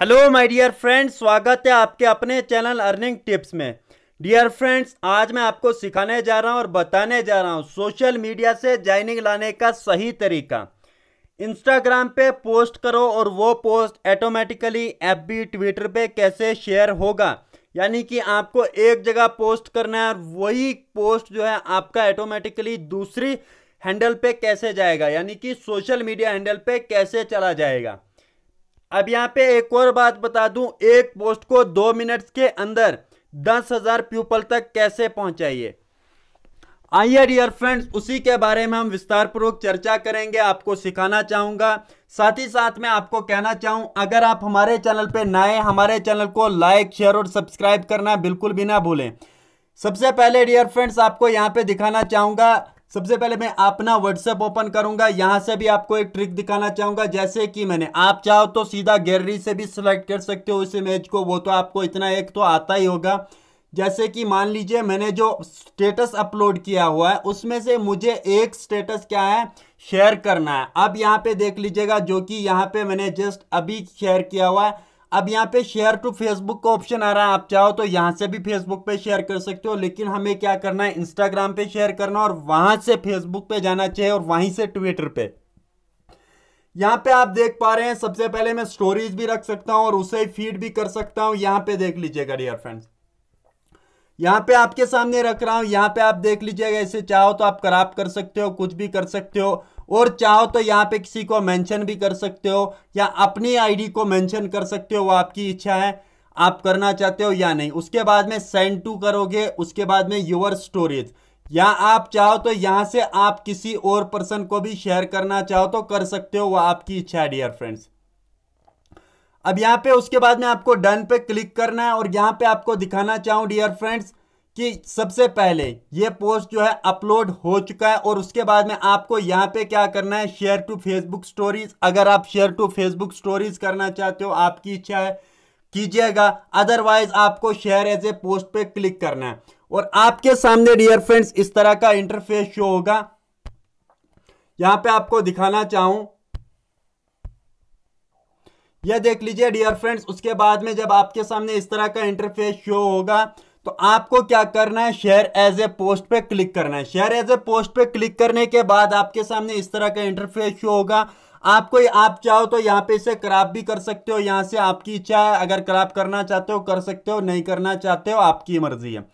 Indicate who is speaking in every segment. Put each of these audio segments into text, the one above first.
Speaker 1: hello my dear friends स्वागत है आपके अपने चैनल अर्निंग टिप्स में डियर फ्रेंड्स आज मैं आपको सिखाने जा रहा हूं और बताने जा रहा हूं सोशल मीडिया से ज्वाइनिंग लाने का सही तरीका इंस्टाग्राम पे पोस्ट करो और वो पोस्ट ऐटोमेटिकली एफ ट्विटर पे कैसे शेयर होगा यानी कि आपको एक जगह पोस्ट करना है और वही पोस्ट जो है आपका ऐटोमेटिकली दूसरी हैंडल पे कैसे जाएगा यानी कि सोशल मीडिया हैंडल पे कैसे चला जाएगा अब यहाँ पे एक और बात बता दूं एक पोस्ट को दो मिनट्स के अंदर दस हजार पीपल तक कैसे पहुंचाइए आइए डियर फ्रेंड्स उसी के बारे में हम विस्तार पूर्वक चर्चा करेंगे आपको सिखाना चाहूँगा साथ ही साथ में आपको कहना चाहूँ अगर आप हमारे चैनल पे नए हमारे चैनल को लाइक शेयर और सब्सक्राइब करना बिल्कुल भी ना भूलें सबसे पहले डियर फ्रेंड्स आपको यहाँ पे दिखाना चाहूँगा सबसे पहले मैं अपना व्हाट्सएप ओपन करूंगा यहां से भी आपको एक ट्रिक दिखाना चाहूंगा जैसे कि मैंने आप चाहो तो सीधा गैलरी से भी सिलेक्ट कर सकते हो इस इमेज को वो तो आपको इतना एक तो आता ही होगा जैसे कि मान लीजिए मैंने जो स्टेटस अपलोड किया हुआ है उसमें से मुझे एक स्टेटस क्या है शेयर करना है अब यहाँ पे देख लीजिएगा जो कि यहाँ पे मैंने जस्ट अभी शेयर किया हुआ है अब यहाँ पे शेयर टू फेसबुक का ऑप्शन आ रहा है आप चाहो तो यहाँ से भी फेसबुक पे शेयर कर सकते हो लेकिन हमें क्या करना है इंस्टाग्राम पे शेयर करना और वहां से फेसबुक पे जाना चाहिए और वहीं से ट्विटर पे यहाँ पे आप देख पा रहे हैं सबसे पहले मैं स्टोरीज भी रख सकता हूँ और उसे फीड भी कर सकता हूँ यहाँ पे देख लीजिएगा डियर फ्रेंड्स यहाँ पे आपके सामने रख रहा हूँ यहाँ पे आप देख लीजिएगा ऐसे चाहो तो आप खराब कर सकते हो कुछ भी कर सकते हो और चाहो तो यहाँ पे किसी को मेंशन भी कर सकते हो या अपनी आईडी को मेंशन कर सकते हो वो आपकी इच्छा है आप करना चाहते हो या नहीं उसके बाद में सेंड टू करोगे उसके बाद में योर स्टोरेज या आप चाहो तो यहाँ से आप किसी और पर्सन को भी शेयर करना चाहो तो कर सकते हो वह आपकी इच्छा है डियर फ्रेंड्स अब यहाँ पे उसके बाद में आपको डन पे क्लिक करना है और यहाँ पे आपको दिखाना चाहूँ डियर फ्रेंड्स कि सबसे पहले ये पोस्ट जो है अपलोड हो चुका है और उसके बाद में आपको यहाँ पे क्या करना है शेयर टू फेसबुक स्टोरीज अगर आप शेयर टू फेसबुक स्टोरीज करना चाहते हो आपकी इच्छा है कीजिएगा अदरवाइज आपको शेयर एज ए पोस्ट पे क्लिक करना है और आपके सामने डियर फ्रेंड्स इस तरह का इंटरफेस शो होगा यहां पे आपको दिखाना चाहूं यह देख लीजिए डियर फ्रेंड्स उसके बाद में जब आपके सामने इस तरह का इंटरफेस शो होगा तो आपको क्या करना है शेयर एज ए पोस्ट पे क्लिक करना है शेयर एज ए पोस्ट पे क्लिक करने के बाद आपके सामने इस तरह का इंटरफेस शो होगा आपको आप चाहो तो यहाँ पे इसे क्राप भी कर सकते हो यहाँ से आपकी इच्छा है अगर क्राप करना चाहते हो कर सकते हो नहीं करना चाहते हो आपकी मर्जी है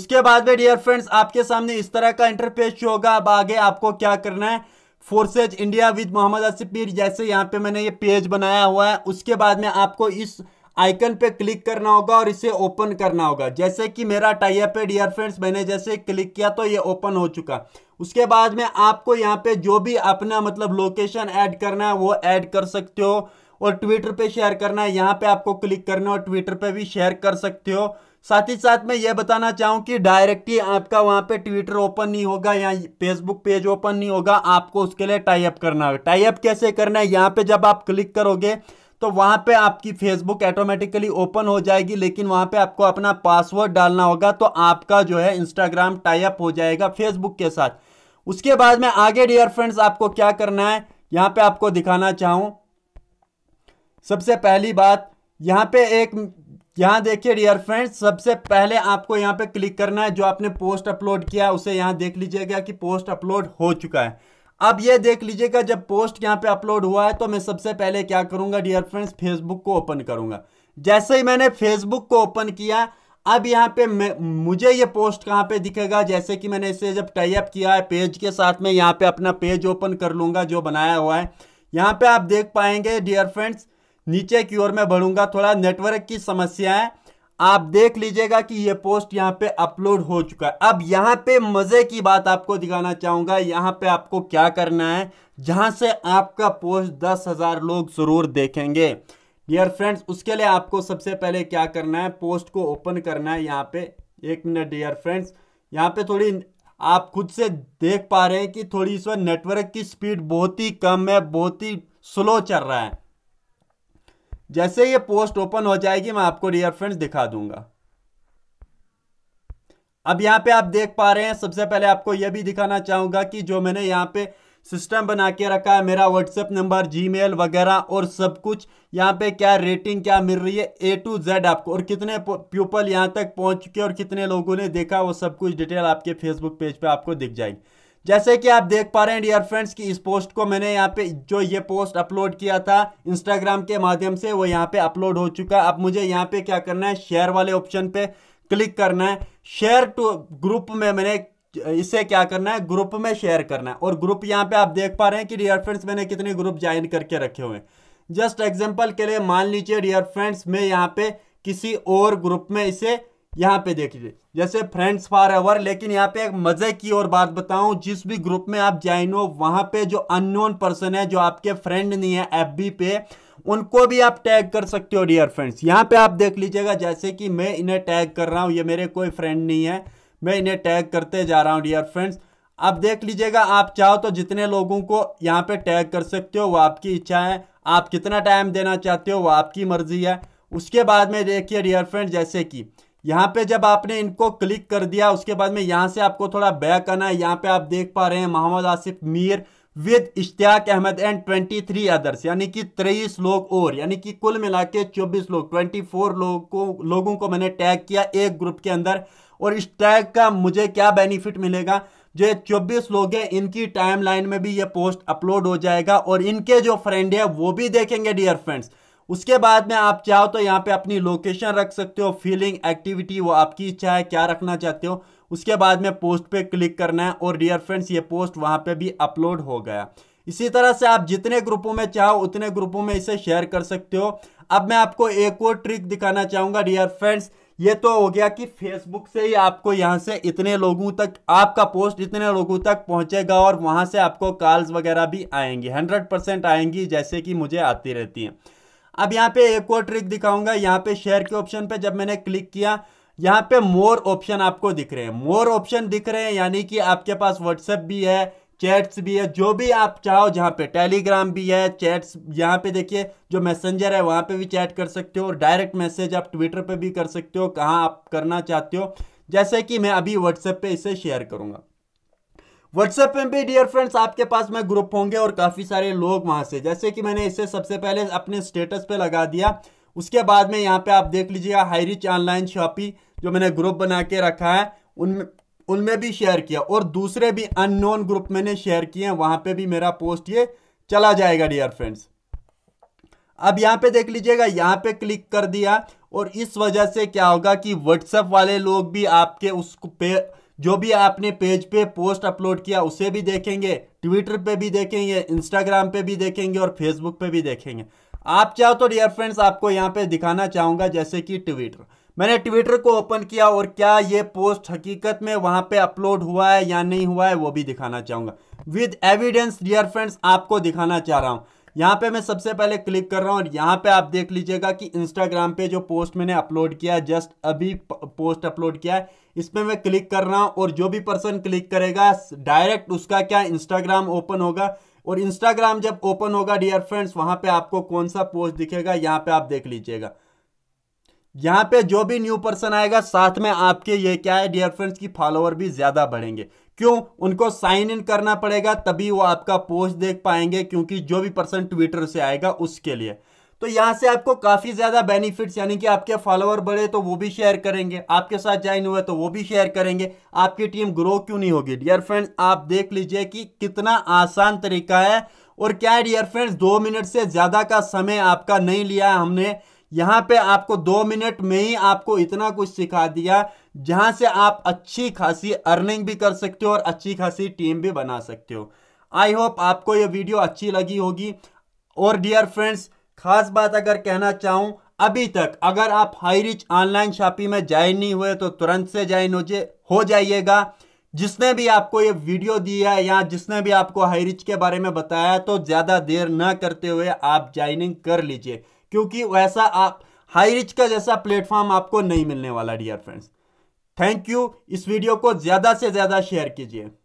Speaker 1: उसके बाद में डियर फ्रेंड्स आपके सामने इस तरह का इंटरफेस शो होगा अब आगे आपको क्या करना है forces India with Mohammad Asif Peer जैसे यहाँ पे मैंने ये पेज बनाया हुआ है उसके बाद में आपको इस आइकन पे क्लिक करना होगा और इसे ओपन करना होगा जैसे कि मेरा टाइप है डियर फ्रेंड्स मैंने जैसे क्लिक किया तो ये ओपन हो चुका उसके बाद में आपको यहाँ पे जो भी अपना मतलब लोकेशन ऐड करना है वो ऐड कर सकते हो और ट्विटर पे शेयर करना है यहाँ पे आपको क्लिक करना है और ट्विटर पे भी शेयर कर सकते हो साथ ही साथ मैं ये बताना चाहूँ कि डायरेक्टली आपका वहाँ पे ट्विटर ओपन नहीं होगा या फेसबुक पेज ओपन नहीं होगा आपको उसके लिए टाइप करना होगा टाइप कैसे करना है यहाँ पे जब आप क्लिक करोगे तो वहां पे आपकी फेसबुक ऑटोमेटिकली ओपन हो जाएगी लेकिन वहां पे आपको अपना पासवर्ड डालना होगा तो आपका जो है इंस्टाग्राम टाइप हो जाएगा फेसबुक के साथ उसके बाद में आगे डियर फ्रेंड्स आपको क्या करना है यहां पे आपको दिखाना चाहूं सबसे पहली बात यहां पे एक यहाँ देखिए डियर फ्रेंड्स सबसे पहले आपको यहाँ पे क्लिक करना है जो आपने पोस्ट अपलोड किया उसे यहाँ देख लीजिएगा कि पोस्ट अपलोड हो चुका है अब ये देख लीजिएगा जब पोस्ट यहाँ पे अपलोड हुआ है तो मैं सबसे पहले क्या करूँगा डियर फ्रेंड्स फेसबुक को ओपन करूँगा जैसे ही मैंने फेसबुक को ओपन किया अब यहाँ पे मुझे ये पोस्ट कहाँ पे दिखेगा जैसे कि मैंने इसे जब टाइप किया है पेज के साथ में यहाँ पे अपना पेज ओपन कर लूँगा जो बनाया हुआ है यहाँ पे आप देख पाएंगे डियर फ्रेंड्स नीचे की ओर मैं बढ़ूंगा थोड़ा नेटवर्क की समस्या है आप देख लीजिएगा कि ये पोस्ट यहाँ पे अपलोड हो चुका है अब यहाँ पे मज़े की बात आपको दिखाना चाहूँगा यहाँ पे आपको क्या करना है जहाँ से आपका पोस्ट दस हज़ार लोग ज़रूर देखेंगे डियर फ्रेंड्स उसके लिए आपको सबसे पहले क्या करना है पोस्ट को ओपन करना है यहाँ पे एक मिनट डियर फ्रेंड्स यहाँ पे थोड़ी आप खुद से देख पा रहे हैं कि थोड़ी इस वक्त नेटवर्क की स्पीड बहुत ही कम है बहुत ही स्लो चल रहा है जैसे ये पोस्ट ओपन हो जाएगी मैं आपको डियर फ्रेंड्स दिखा दूंगा अब यहां पे आप देख पा रहे हैं सबसे पहले आपको ये भी दिखाना चाहूंगा कि जो मैंने यहां पे सिस्टम बना के रखा है मेरा व्हाट्सएप नंबर जीमेल वगैरह और सब कुछ यहाँ पे क्या रेटिंग क्या मिल रही है ए टू जेड आपको और कितने पीपल यहाँ तक पहुँच चुके और कितने लोगों ने देखा वो सब कुछ डिटेल आपके फेसबुक पेज पे आपको दिख जाएगी जैसे कि आप देख पा रहे हैं डियर फ्रेंड्स कि इस पोस्ट को मैंने यहाँ पे जो ये पोस्ट अपलोड किया था इंस्टाग्राम के माध्यम से वो यहाँ पे अपलोड हो चुका है अब मुझे यहाँ पे क्या करना है शेयर वाले ऑप्शन पे क्लिक करना है शेयर टू ग्रुप में मैंने इसे क्या करना है ग्रुप में शेयर करना है और ग्रुप यहाँ पे आप देख पा रहे हैं कि डियर फ्रेंड्स मैंने कितने ग्रुप ज्वाइन करके रखे हुए हैं जस्ट एग्जाम्पल के लिए मान लीजिए डियर फ्रेंड्स मैं यहाँ पे किसी और ग्रुप में इसे यहाँ पे देख लीजिए जैसे फ्रेंड्स फॉर एवर लेकिन यहाँ पे एक मजे की और बात बताऊं जिस भी ग्रुप में आप ज्वाइन हो वहां पे जो अननोन पर्सन है जो आपके फ्रेंड नहीं है एफ पे उनको भी आप टैग कर सकते हो डियर फ्रेंड्स यहाँ पे आप देख लीजिएगा जैसे कि मैं इन्हें टैग कर रहा हूँ ये मेरे कोई फ्रेंड नहीं है मैं इन्हें टैग करते जा रहा हूँ डियर फ्रेंड्स आप देख लीजिएगा आप चाहो तो जितने लोगों को यहाँ पे टैग कर सकते हो वो आपकी इच्छा है आप कितना टाइम देना चाहते हो वो आपकी मर्जी है उसके बाद में देखिए डियर फ्रेंड जैसे कि यहाँ पे जब आपने इनको क्लिक कर दिया उसके बाद में यहाँ से आपको थोड़ा बैक आना है यहाँ पे आप देख पा रहे हैं Mohammad Asif Mir with Ishtiaq Ahmad and 23 others यानी कि 23 लोग और यानी कि कुल मिला के चौबीस लोग 24 लोगों को लोगों को मैंने टैग किया एक ग्रुप के अंदर और इस टैग का मुझे क्या बेनिफिट मिलेगा जो चौबीस लोग हैं इनकी टाइमलाइन में भी ये पोस्ट अपलोड हो जाएगा और इनके जो फ्रेंड है वो भी देखेंगे डियर फ्रेंड्स उसके बाद में आप चाहो तो यहाँ पे अपनी लोकेशन रख सकते हो फीलिंग एक्टिविटी वो आपकी इच्छा है क्या रखना चाहते हो उसके बाद में पोस्ट पे क्लिक करना है और डियर फ्रेंड्स ये पोस्ट वहाँ पे भी अपलोड हो गया इसी तरह से आप जितने ग्रुपों में चाहो उतने ग्रुपों में इसे शेयर कर सकते हो अब मैं आपको एक और ट्रिक दिखाना चाहूँगा डियर फ्रेंड्स ये तो हो गया कि फेसबुक से ही आपको यहाँ से इतने लोगों तक आपका पोस्ट इतने लोगों तक पहुँचेगा और वहाँ से आपको कॉल्स वगैरह भी आएंगी हंड्रेड परसेंट आएंगी जैसे कि मुझे आती रहती हैं अब यहाँ पे एक और ट्रिक दिखाऊंगा यहाँ पे शेयर के ऑप्शन पे जब मैंने क्लिक किया यहाँ पे मोर ऑप्शन आपको दिख रहे हैं मोर ऑप्शन दिख रहे हैं यानी कि आपके पास व्हाट्सएप भी है चैट्स भी है जो भी आप चाहो जहाँ पे टेलीग्राम भी है चैट्स यहाँ पे देखिए जो मैसेंजर है वहाँ पे भी चैट कर सकते हो और डायरेक्ट मैसेज आप ट्विटर पे भी कर सकते हो कहाँ आप करना चाहते हो जैसे कि मैं अभी व्हाट्सएप पे इसे शेयर करूँगा व्हाट्सएप पे भी डियर फ्रेंड्स आपके पास में ग्रुप होंगे और काफ़ी सारे लोग वहां से जैसे कि मैंने इसे सबसे पहले अपने स्टेटस पे लगा दिया उसके बाद में यहाँ पे आप देख लीजिएगा हाईरिच ऑनलाइन शॉपी जो मैंने ग्रुप बना के रखा है उनमें उनमें भी शेयर किया और दूसरे भी अननोन ग्रुप मैंने शेयर किए हैं वहाँ पे भी मेरा पोस्ट ये चला जाएगा डियर फ्रेंड्स अब यहाँ पे देख लीजिएगा यहाँ पे क्लिक कर दिया और इस वजह से क्या होगा कि व्हाट्सएप वाले लोग भी आपके उस पे जो भी आपने पेज पे पोस्ट अपलोड किया उसे भी देखेंगे ट्विटर पे भी देखेंगे इंस्टाग्राम पे भी देखेंगे और फेसबुक पे भी देखेंगे आप चाहो तो डियर फ्रेंड्स आपको यहाँ पे दिखाना चाहूँगा जैसे कि ट्विटर मैंने ट्विटर को ओपन किया और क्या ये पोस्ट हकीकत में वहाँ पे अपलोड हुआ है या नहीं हुआ है वो भी दिखाना चाहूँगा विद एविडेंस डियर फ्रेंड्स आपको दिखाना चाह रहा हूँ यहाँ पे मैं सबसे पहले क्लिक कर रहा हूँ और यहाँ पे आप देख लीजिएगा कि इंस्टाग्राम पे जो पोस्ट मैंने अपलोड किया है जस्ट अभी पोस्ट अपलोड किया है इस पर मैं क्लिक कर रहा हूँ और जो भी पर्सन क्लिक करेगा डायरेक्ट उसका क्या इंस्टाग्राम ओपन होगा और इंस्टाग्राम जब ओपन होगा डियर फ्रेंड्स वहाँ पे आपको कौन सा पोस्ट दिखेगा यहाँ पे आप देख लीजिएगा यहाँ पे जो भी न्यू पर्सन आएगा साथ में आपके ये क्या है डियर फ्रेंड्स की फॉलोअर भी ज़्यादा बढ़ेंगे क्यों उनको साइन इन करना पड़ेगा तभी वो आपका पोस्ट देख पाएंगे क्योंकि जो भी पर्सन ट्विटर से आएगा उसके लिए तो यहाँ से आपको काफ़ी ज़्यादा बेनिफिट्स यानी कि आपके फॉलोअर बढ़े तो वो भी शेयर करेंगे आपके साथ ज्वाइन हुए तो वो भी शेयर करेंगे आपकी टीम ग्रो क्यों नहीं होगी डियर फ्रेंड्स आप देख लीजिए कि कितना आसान तरीका है और क्या है डियर फ्रेंड्स दो मिनट से ज़्यादा का समय आपका नहीं लिया हमने यहाँ पे आपको दो मिनट में ही आपको इतना कुछ सिखा दिया जहां से आप अच्छी खासी अर्निंग भी कर सकते हो और अच्छी खासी टीम भी बना सकते हो आई होप आपको ये वीडियो अच्छी लगी होगी और डियर फ्रेंड्स खास बात अगर कहना चाहूँ अभी तक अगर आप हाई रिच ऑनलाइन शॉपिंग में ज्वाइन नहीं हुए तो तुरंत से ज्वाइन हो जाए हो जाइएगा जिसने भी आपको ये वीडियो दिया है या जिसने भी आपको हाई रिच के बारे में बताया तो ज़्यादा देर ना करते हुए आप ज्वाइनिंग कर लीजिए क्योंकि वैसा आप हाई रिच का जैसा प्लेटफॉर्म आपको नहीं मिलने वाला डियर फ्रेंड्स थैंक यू इस वीडियो को ज़्यादा से ज़्यादा शेयर कीजिए